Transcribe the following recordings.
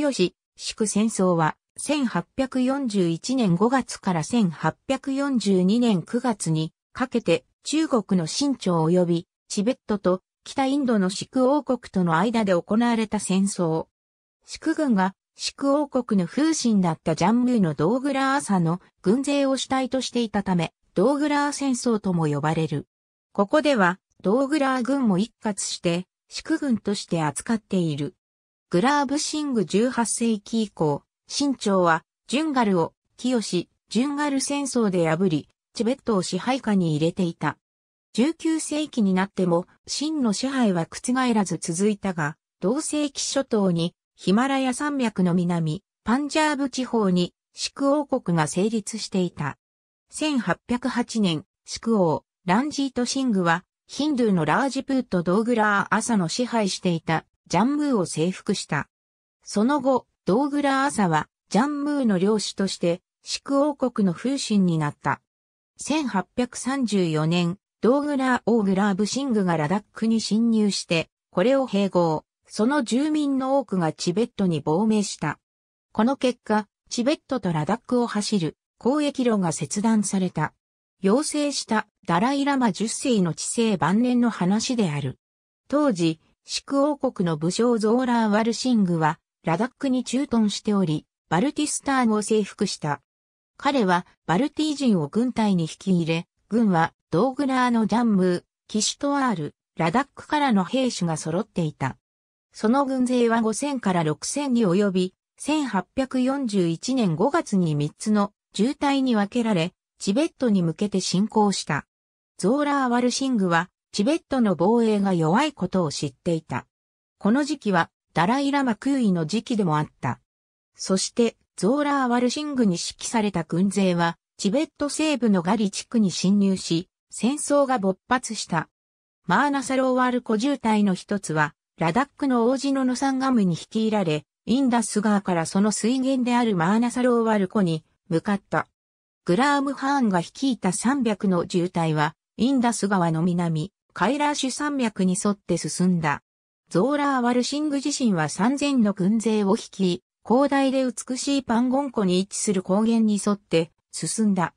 清宿戦争は、1841年5月から1842年9月にかけて中国の新朝及びチベットと北インドのシ王国との間で行われた戦争。祝軍が祝王国の風神だったジャンムーのドーグラー朝の軍勢を主体としていたため、ドーグラー戦争とも呼ばれる。ここでは、ドーグラー軍も一括して、祝軍として扱っている。グラーブシング18世紀以降、清朝は、ジュンガルを、清し、ジュンガル戦争で破り、チベットを支配下に入れていた。19世紀になっても、真の支配は覆らず続いたが、同世紀諸島に、ヒマラヤ山脈の南、パンジャーブ地方に、宿王国が成立していた。1808年、宿王、ランジート・シングは、ヒンドゥーのラージプート・ドーグラー・アサの支配していたジャンムーを征服した。その後、ドーグラーサは、ジャンムーの領主として、シク王国の風神になった。1834年、ドーグラーオーグラーブシングがラダックに侵入して、これを併合。その住民の多くがチベットに亡命した。この結果、チベットとラダックを走る交易路が切断された。要請したダライラマ10世の治世晩年の話である。当時、宿王国の武将ゾーラー・ワルシングは、ラダックに駐屯しており、バルティスターンを征服した。彼は、バルティ人を軍隊に引き入れ、軍は、ドーグラーのジャンムー、キシュトワール、ラダックからの兵士が揃っていた。その軍勢は5000から6000に及び、1841年5月に3つの渋滞に分けられ、チベットに向けて進行した。ゾーラー・ワルシングは、チベットの防衛が弱いことを知っていた。この時期はダライラマ空位の時期でもあった。そして、ゾーラーワルシングに指揮された軍勢は、チベット西部のガリ地区に侵入し、戦争が勃発した。マーナサローワルコ渋滞の一つは、ラダックの王子のノサンガムに率いられ、インダス川からその水源であるマーナサローワル湖に向かった。グラームハーンが率いた300の渋滞は、インダス川の南、カイラーシュ山脈に沿って進んだ。ゾーラー・ワルシング自身は3000の軍勢を率い、広大で美しいパンゴン湖に位置する高原に沿って進んだ。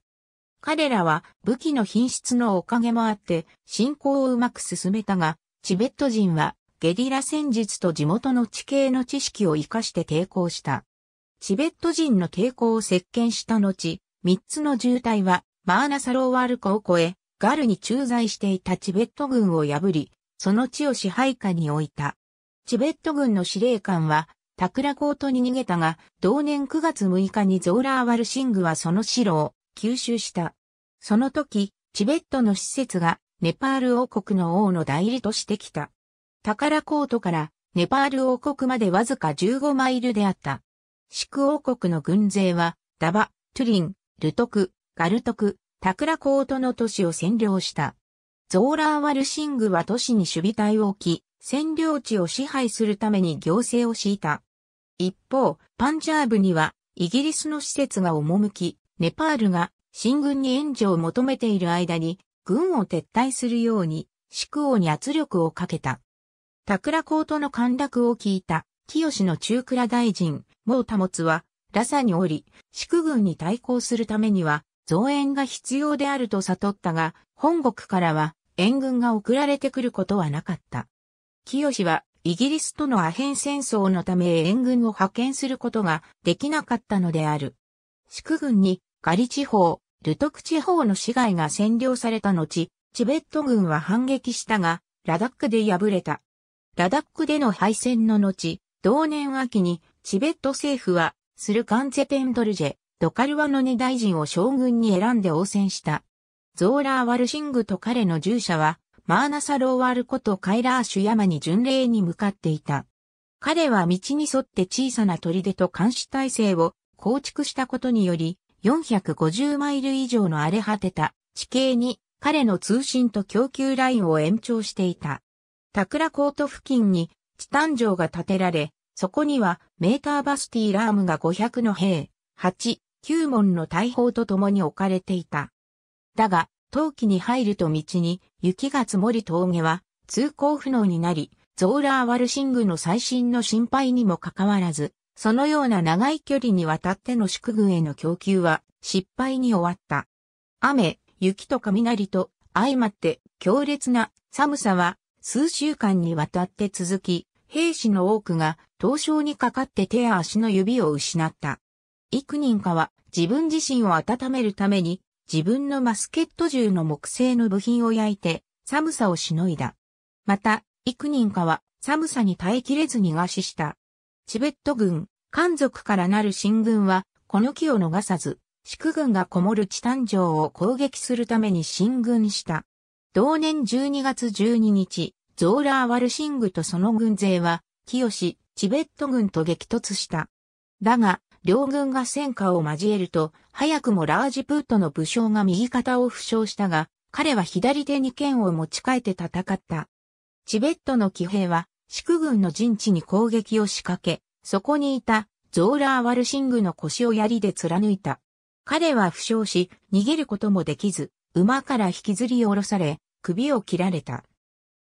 彼らは武器の品質のおかげもあって進行をうまく進めたが、チベット人はゲリラ戦術と地元の地形の知識を活かして抵抗した。チベット人の抵抗を席巻した後、三つの渋滞はマーナサローワルコを越え、ガルに駐在していたチベット軍を破り、その地を支配下に置いた。チベット軍の司令官は、タクラコートに逃げたが、同年9月6日にゾーラーワルシングはその城を吸収した。その時、チベットの施設がネパール王国の王の代理としてきた。タカラコートからネパール王国までわずか15マイルであった。四ク王国の軍勢は、ダバ、トゥリン、ルトク、ガルトク、タクラコートの都市を占領した。ゾーラーワルシングは都市に守備隊を置き、占領地を支配するために行政を敷いた。一方、パンジャーブには、イギリスの施設が赴き、ネパールが新軍に援助を求めている間に、軍を撤退するように、宿王に圧力をかけた。タクラコートの陥落を聞いた、清の中倉大臣、毛保は、ラサにおり、宿軍に対抗するためには、増援が必要であると悟ったが、本国からは援軍が送られてくることはなかった。清はイギリスとのアヘン戦争のため援軍を派遣することができなかったのである。宿軍にガリ地方、ルトク地方の市街が占領された後、チベット軍は反撃したが、ラダックで敗れた。ラダックでの敗戦の後、同年秋にチベット政府はスルカンゼペンドルジェ、ドカルワの二大臣を将軍に選んで応戦した。ゾーラー・ワルシングと彼の従者は、マーナサローワルことカイラーシュ山に巡礼に向かっていた。彼は道に沿って小さな砦と監視体制を構築したことにより、450マイル以上の荒れ果てた地形に彼の通信と供給ラインを延長していた。タクラコート付近にチタン城が建てられ、そこにはメーターバスティーラームが500の兵、8、九門の大砲と共に置かれていた。だが、冬季に入ると道に雪が積もり峠は通行不能になり、ゾーラーワルシングの最新の心配にもかかわらず、そのような長い距離にわたっての宿軍への供給は失敗に終わった。雨、雪と雷と相まって強烈な寒さは数週間にわたって続き、兵士の多くが凍傷にかかって手や足の指を失った。幾人かは自分自身を温めるために自分のマスケット銃の木製の部品を焼いて寒さをしのいだ。また、幾人かは寒さに耐えきれずに餓死した。チベット軍、漢族からなる新軍は、この木を逃さず、宿軍がこもるチタン城を攻撃するために進軍した。同年12月12日、ゾーラー・ワルシングとその軍勢は、清し、チベット軍と激突した。だが、両軍が戦火を交えると、早くもラージプートの武将が右肩を負傷したが、彼は左手に剣を持ち替えて戦った。チベットの騎兵は、祝軍の陣地に攻撃を仕掛け、そこにいたゾーラー・ワルシングの腰を槍で貫いた。彼は負傷し、逃げることもできず、馬から引きずり下ろされ、首を切られた。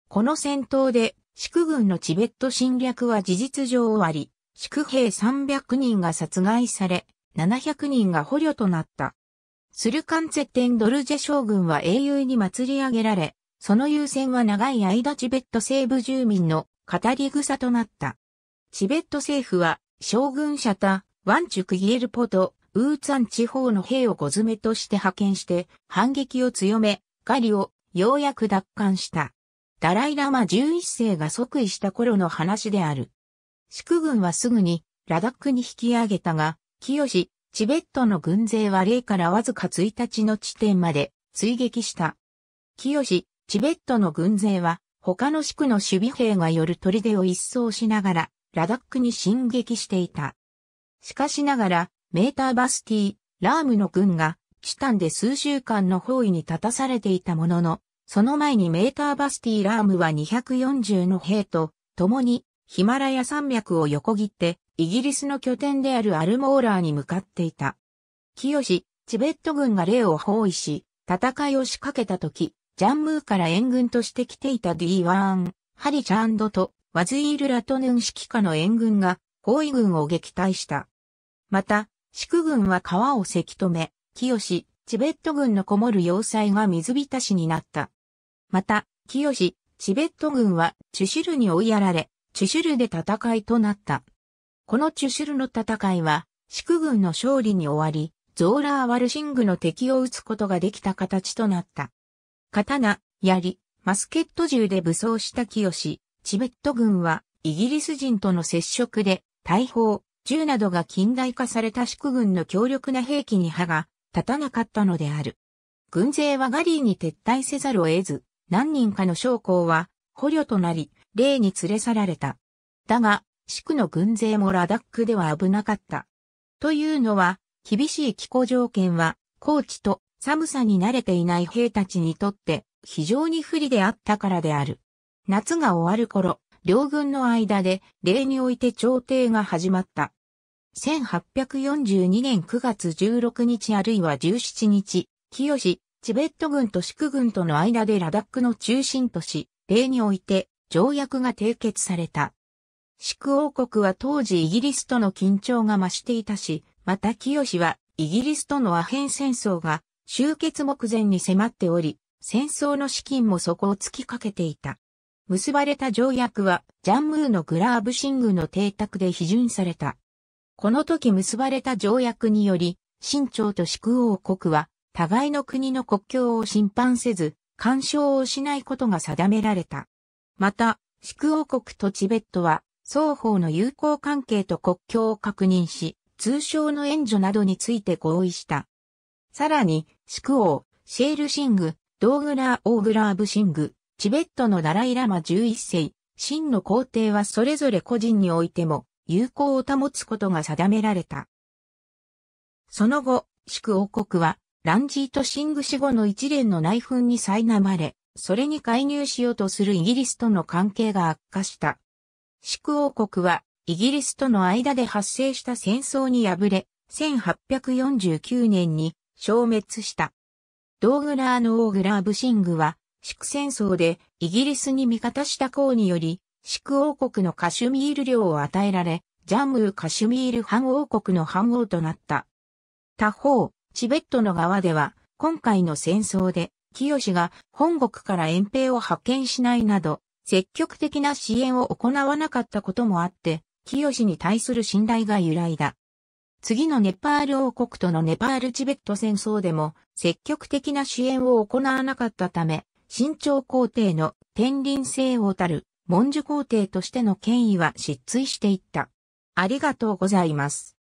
この戦闘で、祝軍のチベット侵略は事実上終わり、宿兵300人が殺害され、700人が捕虜となった。スルカンツェッテンドルジェ将軍は英雄に祭り上げられ、その優先は長い間チベット西部住民の語り草となった。チベット政府は、将軍者た、ワンチュクギエルポと、ウーツァン地方の兵を小詰めとして派遣して、反撃を強め、ガリをようやく奪還した。ダライラマ11世が即位した頃の話である。宿軍はすぐにラダックに引き上げたが、清チベットの軍勢は例からわずか1日の地点まで追撃した。清チベットの軍勢は他の宿の守備兵がよる砦を一掃しながら、ラダックに進撃していた。しかしながら、メーターバスティラームの軍が、チタンで数週間の包囲に立たされていたものの、その前にメーターバスティラームは240の兵と、共にヒマラヤ山脈を横切って、イギリスの拠点であるアルモーラーに向かっていた。清チベット軍が霊を包囲し、戦いを仕掛けた時、ジャンムーから援軍として来ていたディーワーン、ハリチャンドとワズイール・ラトヌン指揮下の援軍が包囲軍を撃退した。また、宿軍は川をせき止め、清チベット軍のこもる要塞が水浸しになった。また、清チベット軍はチュシルに追いやられ、チュシュルで戦いとなった。このチュシュルの戦いは、宿軍の勝利に終わり、ゾーラー・ワルシングの敵を撃つことができた形となった。刀、槍、マスケット銃で武装した清、チベット軍はイギリス人との接触で、大砲、銃などが近代化された宿軍の強力な兵器に歯が立たなかったのである。軍勢はガリーに撤退せざるを得ず、何人かの将校は捕虜となり、例に連れ去られた。だが、宿の軍勢もラダックでは危なかった。というのは、厳しい気候条件は、高地と寒さに慣れていない兵たちにとって非常に不利であったからである。夏が終わる頃、両軍の間で例において調停が始まった。1842年9月16日あるいは17日、清、チベット軍と宿軍との間でラダックの中心とし、例において条約が締結された。宿王国は当時イギリスとの緊張が増していたし、また清はイギリスとのアヘン戦争が終結目前に迫っており、戦争の資金も底を突きかけていた。結ばれた条約はジャンムーのグラーブシングの邸宅で批准された。この時結ばれた条約により、清朝と宿王国は互いの国の国境を侵犯せず、干渉をしないことが定められた。また、宿王国とチベットは、双方の友好関係と国境を確認し、通称の援助などについて合意した。さらに、宿王、シェールシング、ドーグラー・オーグラーブシング、チベットのダライラマ11世、真の皇帝はそれぞれ個人においても、友好を保つことが定められた。その後、宿王国は、ランジート・シング死後の一連の内紛に苛まれ、それに介入しようとするイギリスとの関係が悪化した。宿王国は、イギリスとの間で発生した戦争に敗れ、1849年に消滅した。ドーグラーのオーグラーブシングは、宿戦争でイギリスに味方した公により、宿王国のカシュミール領を与えられ、ジャムーカシュミール藩王国の藩王となった。他方、チベットの側では、今回の戦争で清が本国から遠兵を派遣しないなど、積極的な支援を行わなかったこともあって、清に対する信頼が由来だ。次のネパール王国とのネパールチベット戦争でも積極的な支援を行わなかったため、新朝皇帝の天輪聖王たる文殊皇帝としての権威は失墜していった。ありがとうございます。